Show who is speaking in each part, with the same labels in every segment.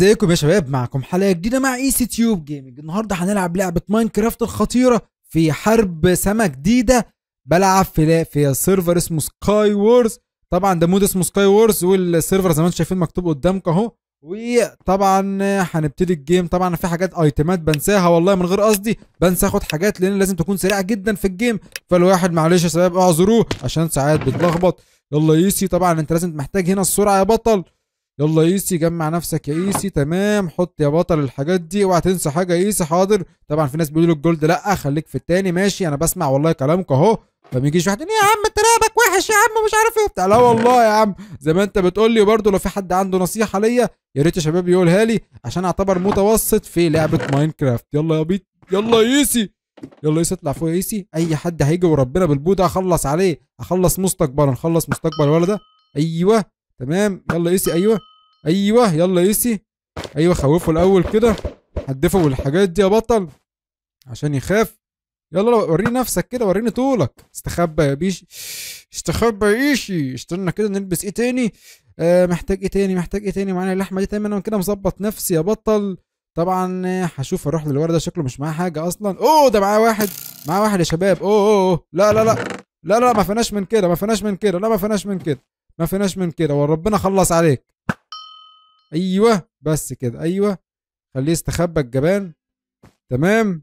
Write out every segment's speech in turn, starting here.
Speaker 1: ازيكم يا شباب معكم حلقه جديده مع اي سي تيوب جيمنج النهارده هنلعب لعبه ماينكرافت الخطيره في حرب سما جديده بلعب في في سيرفر اسمه سكاي وورز طبعا ده مود اسمه سكاي وورز والسيرفر زي ما انتم شايفين مكتوب قدامكم اهو وطبعا هنبتدي الجيم طبعا في حاجات ايتمات بنساها والله من غير قصدي بنسى اخد حاجات لان لازم تكون سريعه جدا في الجيم فالواحد معلش يا شباب اعذروه عشان ساعات بتلخبط يلا يسي طبعا انت لازم محتاج هنا السرعه يا بطل يلا ايسي جمع نفسك يا ايسي تمام حط يا بطل الحاجات دي اوعى تنسى حاجه يا ايسي حاضر طبعا في ناس بيقولوا الجولد لا خليك في التاني ماشي انا بسمع والله كلامك اهو فما يجيش واحد يا عم انت رقبك وحش يا عم مش عارف ايه لا والله يا عم زي ما انت بتقول لي برضه لو في حد عنده نصيحه ليا يا ريت يا شباب يقولها لي عشان اعتبر متوسط في لعبه ماينكرافت يلا يا بيت يلا يا ايسي يلا ايسي اطلع فوق ايسي اي حد هيجي وربنا بالبودة اخلص عليه اخلص مستقبلا اخلص مستقبل الولد ده ايوه تمام يلا يسي ايوه ايوه يلا يسي ايوه خوفه الاول كده هدفه بالحاجات دي يا بطل عشان يخاف يلا وريني نفسك كده وريني طولك استخبى يا بيشي استخبى يا ايشي استنى كده نلبس ايه تاني آه محتاج ايه تاني محتاج ايه تاني معانا اللحمه دي تمام انا كده مظبط نفسي يا بطل طبعا هشوف اروح للورد ده شكله مش معاه حاجه اصلا اوه ده معاه واحد معاه واحد يا شباب اوه اوه, لا لا لا لا لا ما فيناش من كده ما فيناش من كده لا ما فيناش من كده ما فيناش من كده وربنا خلص عليك ايوه بس كده ايوه خليه يستخبى الجبان تمام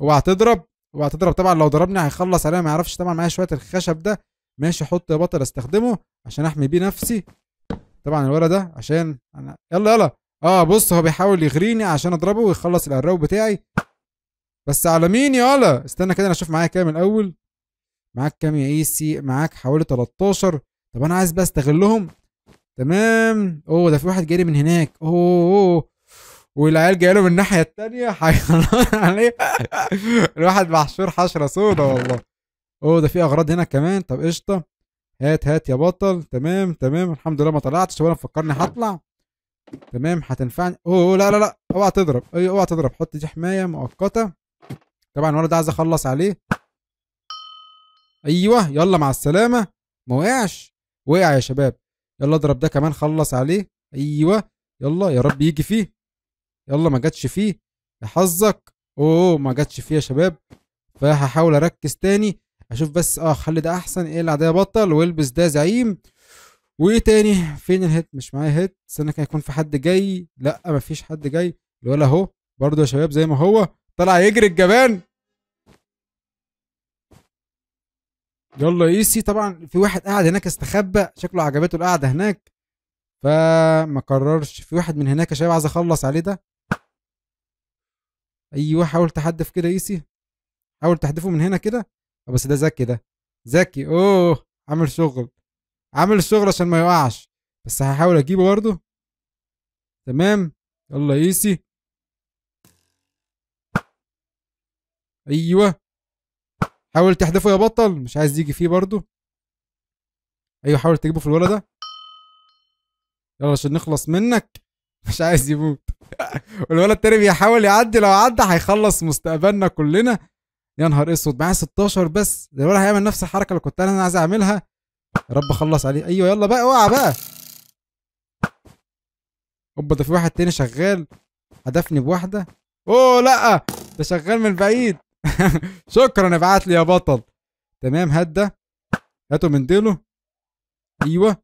Speaker 1: اوعى تضرب اوعى تضرب طبعا لو ضربني هيخلص عليا ما يعرفش طبعا معايا شويه الخشب ده ماشي حط يا بطل استخدمه عشان احمي بيه نفسي طبعا الولد ده عشان انا يلا يلا اه بص هو بيحاول يغريني عشان اضربه ويخلص القراو بتاعي بس على مين يلا استنى كده انا اشوف معايا كام الاول معاك كام يا ايسي معاك حوالي 13 طب انا عايز بقى استغلهم تمام اوه ده في واحد جاري من هناك اوه, أوه. والعيال جاي له من الناحيه الثانيه الله عليه الواحد محشور حشره سودا والله اوه ده في اغراض هنا كمان طب قشطه هات هات يا بطل تمام تمام الحمد لله ما طلعتش ولا مفكرني هطلع تمام هتنفعني اوه لا لا لا اوعى تضرب اي اوعى تضرب حط دي حمايه مؤقته طبعا الولد ده عايز اخلص عليه ايوه يلا مع السلامه ما وقعش وقع يا شباب يلا اضرب ده كمان خلص عليه ايوه يلا يا رب يجي فيه يلا ما جاتش فيه يا حظك اوه ما جاتش فيه يا شباب فهحاول اركز تاني اشوف بس اه خلي ده احسن اقلع إيه، ده بطل والبس ده زعيم وايه تاني فين الهيت مش معايا هيت استنى كان يكون في حد جاي لا مفيش حد جاي الولا اهو برضه يا شباب زي ما هو طلع يجري الجبان يلا ايسي طبعا في واحد قاعد هناك استخبى شكله عجبته القعده هناك فما قررش في واحد من هناك يا شباب عايز اخلص عليه ده ايوه حاول تحدف كده ايسي حاول تحدفه من هنا كده آه، بس ده ذكي ده ذكي اوه عامل شغل عامل شغل عشان ما يقعش بس هحاول اجيبه برضه تمام يلا ايسي ايوه حاول تحذفه يا بطل مش عايز يجي فيه برضه ايوه حاول تجيبه في الولد ده يلا عشان نخلص منك مش عايز يموت والولد التاني بيحاول يعدي لو عدى هيخلص مستقبلنا كلنا يا نهار اسود معايا 16 بس ده الولد هيعمل نفس الحركه اللي كنت انا عايز اعملها يا رب اخلص عليه ايوه يلا بقى اوعى بقى اوبا ده في واحد تاني شغال هدفني بواحده اوه لا ده شغال من بعيد شكرا ابعت لي يا بطل تمام هات ده هاته من ديله ايوه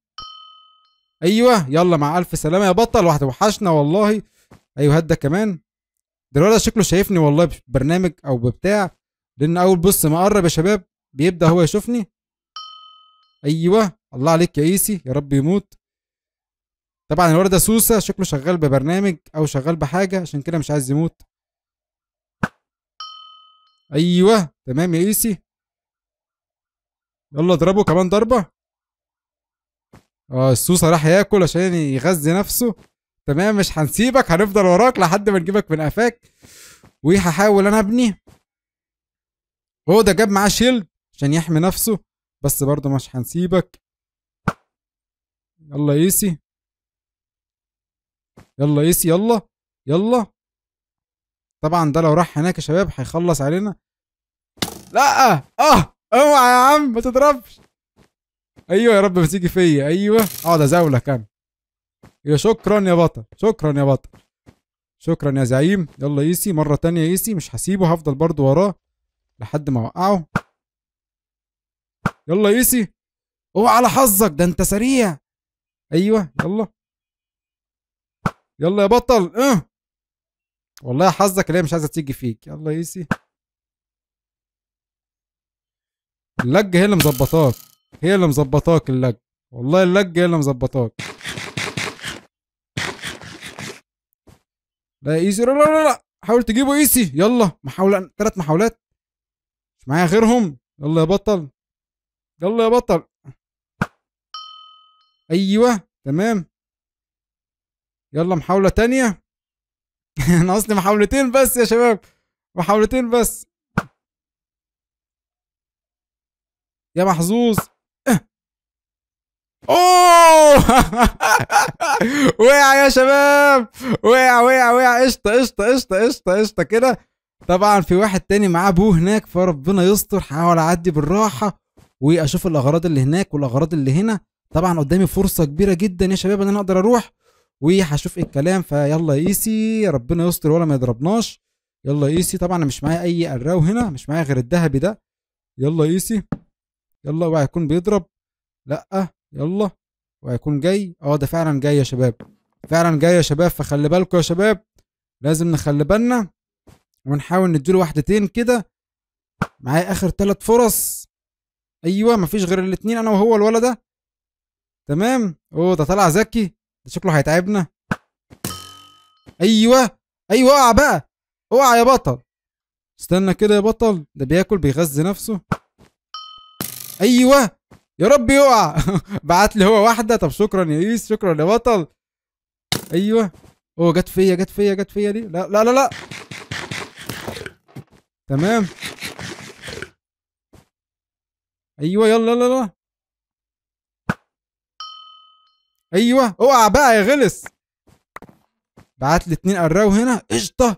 Speaker 1: ايوه يلا مع الف سلامه يا بطل وحشنا والله ايوه هات ده كمان ده الولد شكله شايفني والله ببرنامج او ببتاع لان اول بص ما قرب يا شباب بيبدا هو يشوفني ايوه الله عليك يا ايسي يا رب يموت طبعا الولد ده سوسه شكله شغال ببرنامج او شغال بحاجه عشان كده مش عايز يموت ايوه تمام يا ايسي يلا اضربه كمان ضربه اه السوسه راح ياكل عشان يغذي نفسه تمام مش هنسيبك هنفضل وراك لحد ما نجيبك من قفاك وهحاول انا ابني هو ده جاب معاه شيلد عشان يحمي نفسه بس برضه مش هنسيبك يلا ايسي يلا ايسي يلا يلا طبعا ده لو راح هناك يا شباب هيخلص علينا لا اه, آه، اوعى يا عم ما تضربش ايوه يا رب ما تيجي فيا ايوه اقعد آه، ازاولك انا يا شكرا يا بطل شكرا يا بطل شكرا يا زعيم يلا ايسي مرة تانية ايسي مش هسيبه هفضل برضو وراه لحد ما اوقعه يلا ايسي اوعى على حظك ده انت سريع ايوه يلا يلا يا بطل اه والله حظك اللي هي مش عايزه تيجي فيك يلا يسي اللج هي اللي مظبطاك هي اللي مظبطاك اللج والله اللج هي اللي مظبطاك لا ايسي لا لا لا, لا. حاول تجيبه ايسي يلا محاولة ثلاث محاولات مش معايا غيرهم يلا يا بطل يلا يا بطل ايوه تمام يلا محاولة ثانيه ناقصني محاولتين بس يا شباب محاولتين بس يا محظوظ أه. اوه وقع يا شباب وقع وقع وقع قشطه قشطه قشطه قشطه قشطه كده طبعا في واحد تاني معاه بو هناك فربنا يستر حاول اعدي بالراحه واشوف الاغراض اللي هناك والاغراض اللي هنا طبعا قدامي فرصه كبيره جدا يا شباب ان انا اقدر اروح وهشوف ايه الكلام فيلا ايسي ربنا يستر ولا ما يضربناش يلا ايسي طبعا انا مش معايا اي قراو هنا مش معايا غير الذهبي ده يلا ايسي يلا اوعى يكون بيضرب لا يلا وهيكون جاي اه ده فعلا جاي يا شباب فعلا جاي يا شباب فخلي بالكم يا شباب لازم نخلي بالنا ونحاول نديله واحدتين كده معايا اخر ثلاث فرص ايوه مفيش غير الاثنين انا وهو الولد ده تمام اوه ده طلع ذكي ده شكله هيتعبنا ايوه ايوه اقع بقى اوعى يا بطل استنى كده يا بطل ده بياكل بيغذي نفسه ايوه يا رب يقع بعت لي هو واحده طب شكرا يا ايس شكرا يا بطل ايوه هو جت فيا جت فيا جت فيا دي لا لا لا لا تمام ايوه يلا يلا يلا ايوه اوعى بقى يا غلس بعت لي اتنين قراو هنا قشطه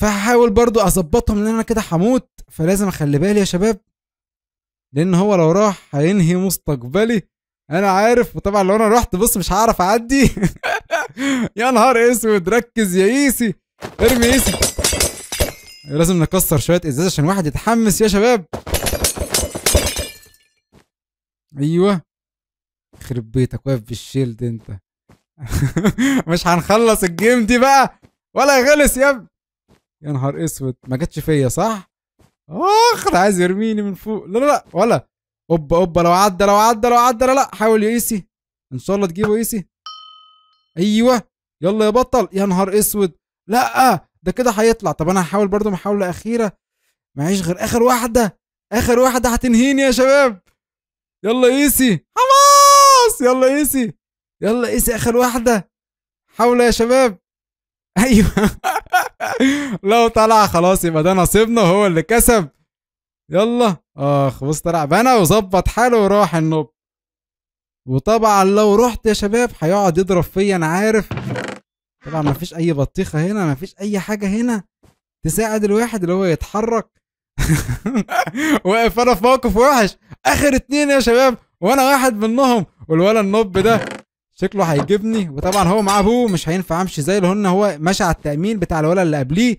Speaker 1: فهحاول برضو اظبطهم لان انا كده هموت فلازم اخلي بالي يا شباب لان هو لو راح هينهي مستقبلي انا عارف وطبعا لو انا رحت بص مش هعرف اعدي يا نهار اسود ركز يا ايسي ارمي ايسي لازم نكسر شويه ازاز عشان واحد يتحمس يا شباب ايوه يخرب بيتك واقف بالشيلد انت مش هنخلص الجيم دي بقى ولا غلس يا ابني يا نهار اسود ما جاتش فيا صح اخ ده عايز يرميني من فوق لا لا لا ولا اوبا اوبا لو عدى لو عدى لو عدى لا لا حاول يا ايسي ان شاء الله تجيبه ايسي ايوه يلا يا بطل يا نهار اسود لا ده كده هيطلع طب انا هحاول برضه محاوله اخيره معيش غير اخر واحده اخر واحده هتنهيني يا شباب يلا ايسي يلا قيسي يلا قيسي اخر واحده حاولوا يا شباب ايوه لو طلع خلاص يبقى ده نصيبنا هو اللي كسب يلا اخ بص طلع بنا وظبط حاله وراح النوب وطبعا لو رحت يا شباب هيقعد يضرب فيا انا عارف طبعا مفيش اي بطيخه هنا مفيش اي حاجه هنا تساعد الواحد اللي هو يتحرك واقف انا في موقف وحش اخر اتنين يا شباب وانا واحد منهم والولا النب ده شكله هيجيبني وطبعا هو معاه ابوه مش هينفع امشي زي اللي هو ماشي على التامين بتاع الولد اللي قبليه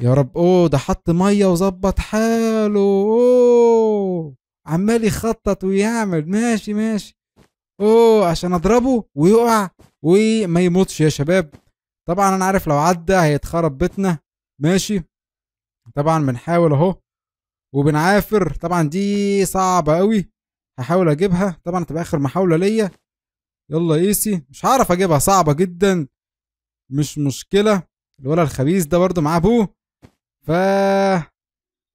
Speaker 1: يا رب اوه ده حط ميه وظبط حاله اوه عمال يخطط ويعمل ماشي ماشي اوه عشان اضربه ويقع وما يموتش يا شباب طبعا انا عارف لو عدى هيتخرب بيتنا ماشي طبعا بنحاول اهو وبنعافر طبعا دي صعبه قوي هحاول اجيبها طبعا هتبقى اخر محاوله ليا يلا ايسي مش هعرف اجيبها صعبه جدا مش مشكله الولد الخبيث ده برضه معاه ابوه ف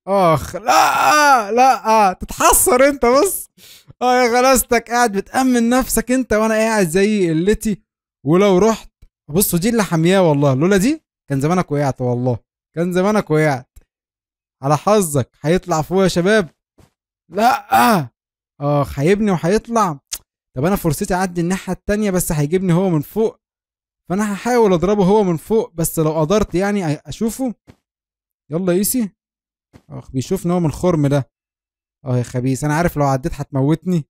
Speaker 1: اخ لا لا آه. تتحسر انت بص اه يا غلاستك قاعد بتامن نفسك انت وانا قاعد زي قلتي ولو رحت بصوا دي اللي حمياه والله لولا دي كان زمانك وقعت والله كان زمانك وقعت على حظك هيطلع فوق يا شباب لا اه هيبني وهيطلع طب انا فرصتي اعدي الناحيه التانية بس هيجيبني هو من فوق فانا هحاول اضربه هو من فوق بس لو قدرت يعني اشوفه يلا يسي اخ بيشوفني هو من الخرم ده اه يا خبيث انا عارف لو عديت هتموتني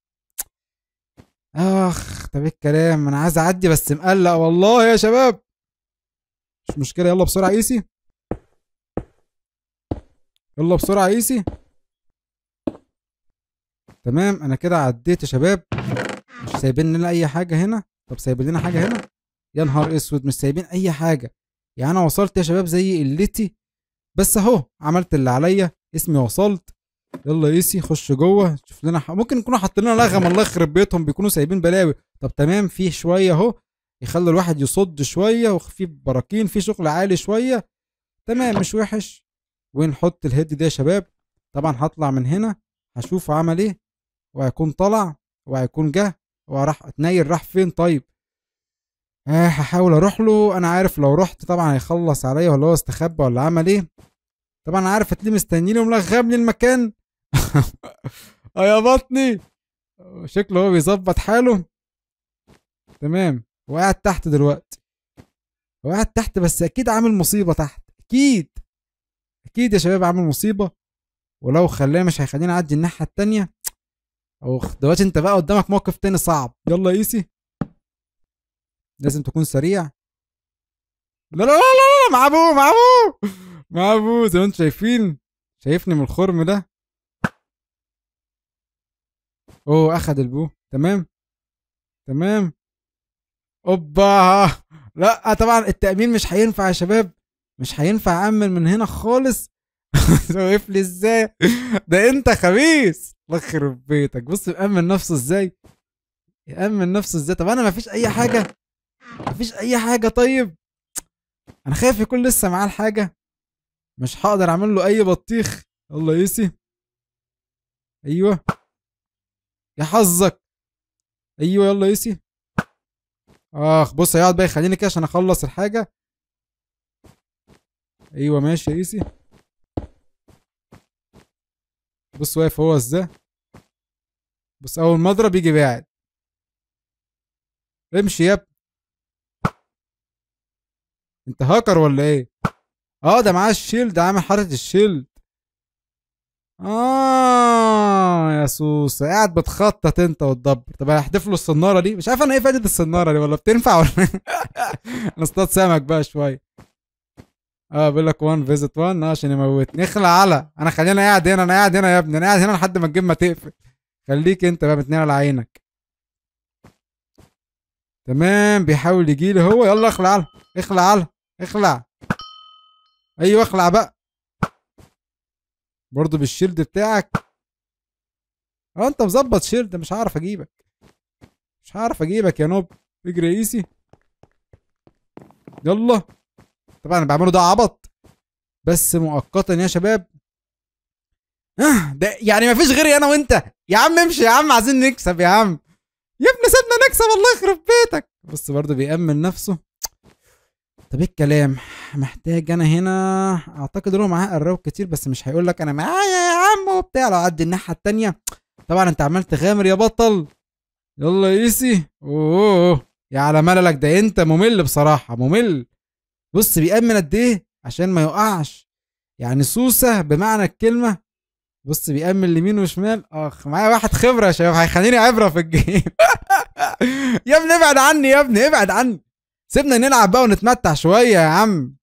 Speaker 1: اخ طب إيه الكلام انا عايز اعدي بس مقلق والله يا شباب مش مشكله يلا بسرعه ايسي يلا بسرعه ايسي تمام انا كده عديت يا شباب مش سايبين لنا اي حاجه هنا طب سايبين لنا حاجه هنا يا نهار اسود مش سايبين اي حاجه يعني انا وصلت يا شباب زي قلتي بس اهو عملت اللي عليا اسمي وصلت يلا ايسي خش جوه شوف لنا ح... ممكن يكونوا حاطين لنا لغم الله يخرب بيتهم بيكونوا سايبين بلاوي طب تمام في شويه اهو يخلي الواحد يصد شويه وفي براكين في شغل عالي شويه تمام مش وحش ونحط الهيد ده يا شباب طبعا هطلع من هنا هشوف عمل ايه وهيكون طلع وهيكون جه وراح اتنيل راح فين طيب آه هحاول اروح له انا عارف لو رحت طبعا هيخلص عليا ولا هو استخبى ولا عمل ايه طبعا عارف هتلاقيه مستنيني وملغمني المكان آه، يا بطني شكله هو بيظبط حاله تمام وقعد تحت دلوقتي وقعد تحت بس اكيد عامل مصيبه تحت اكيد اكيد يا شباب عامل مصيبه ولو خلاه مش هيخليني اعدي الناحيه التانيه اخ دلوقتي انت بقى قدامك موقف تاني صعب يلا ايسي لازم تكون سريع لا لا لا لا مع ابوه مع ابوه مع ابوه زي ما انتم شايفين شايفني من الخرم ده اوه اخد البو تمام تمام اوبا لا طبعا التامين مش هينفع يا شباب مش هينفع امن من هنا خالص واقف لي ازاي ده انت خبيث الله يخرب بيتك بص يأمن نفسه ازاي يأمن نفسه ازاي طب انا ما فيش اي حاجه ما فيش اي حاجه طيب انا خايف يكون لسه معاه الحاجه مش هقدر اعمل له اي بطيخ الله يسي ايوه يا حظك ايوه يلا يسي اخ بص هيقعد بقى يخليني كده عشان اخلص الحاجه ايوه ماشي يا يسي بص واقف هو ازاي بص اول ما اضرب يجي باعد امشي يا ابني انت هاكر ولا ايه اه ده معاه الشيلد عامل حركه الشيلد اه يا سوسه قاعد بتخطط انت وتدبر طب هحدف له الصناره دي مش عارف انا ايه فايده الصناره دي ولا بتنفع ولا إيه؟ انا اصطاد سمك بقى شويه اه بيقول لك 1 فيزيت 1 اه عشان يموتني اخلع على انا خلينا قاعد هنا انا قاعد هنا يا ابني انا قاعد هنا لحد ما الجيم ما تقفل خليك انت بقى متنين على عينك تمام بيحاول يجي لي هو يلا اخلع على اخلع على اخلع ايوه اخلع بقى برضه بالشيلد بتاعك اه انت مظبط شيلد مش هعرف اجيبك مش هعرف اجيبك يا نوب اجري ايسي يلا طبعا اللي بعمله ده عبط بس مؤقتا يا شباب آه ده يعني مفيش غيري انا وانت يا عم امشي يا عم عايزين نكسب يا عم يا ابني سيبنا نكسب الله يخرب بيتك بس برضه بيأمن نفسه طب ايه الكلام محتاج انا هنا اعتقد انه معاه قراب كتير بس مش هيقول لك انا معايا يا عم وبتاع لو عدي الناحيه الثانيه طبعا انت عمال تغامر يا بطل يلا يا ايسي اوه يا على مللك ده انت ممل بصراحه ممل بص بيأمن قد ايه عشان ما يقعش يعني سوسه بمعنى الكلمه بص بيأمن يمين وشمال اخ معايا واحد خبره يا شباب هيخليني عبره في الجيم يا ابني ابعد عني يا ابني ابعد عني سيبنا نلعب بقى ونتمتع شويه يا عم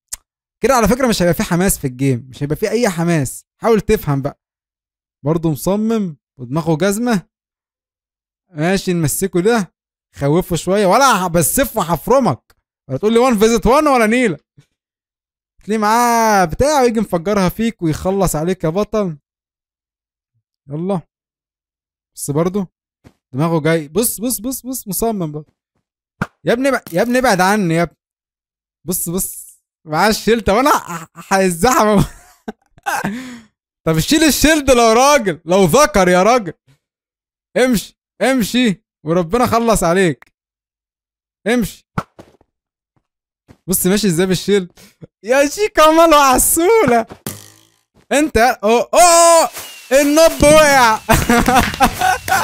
Speaker 1: كده على فكره مش هيبقى في حماس في الجيم مش هيبقى في اي حماس حاول تفهم بقى برضه مصمم ودماغه جزمه ماشي نمسكه ده خوفه شويه ولا بسفه حفرمك ولا تقول لي وان فيزيت وان ولا نيله تلاقيه معاه بتاع ويجي مفجرها فيك ويخلص عليك يا بطل يلا بس برضه دماغه جاي بص بص بص بص مصمم بقى يا ابني ب... يا ابني ابعد عني يا ابني بص بص معاه طب انا هيزحم طب شيل الشيلد لو راجل لو ذكر يا راجل امشي امشي وربنا خلص عليك امشي بص ماشي ازاي بالشيل يا شيك عماله عسوله انت اوه اوه النب وقع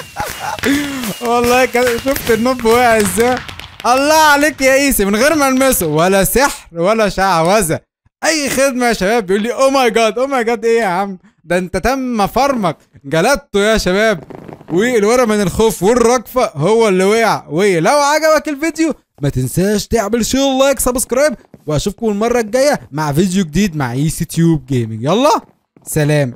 Speaker 1: والله كان شفت النب وقع ازاي الله عليك يا ايسي من غير ما المسه ولا سحر ولا شعوذه اي خدمه يا شباب بيقول لي او ماي جاد او ماي جاد ايه يا عم ده انت تم فرمك جلدته يا شباب والورا من الخوف والرجفه هو اللي وقع ولو عجبك الفيديو ما تنساش تعمل شير لايك سبسكرايب واشوفكم المره الجايه مع فيديو جديد مع اي سي تيوب جيمنج يلا سلام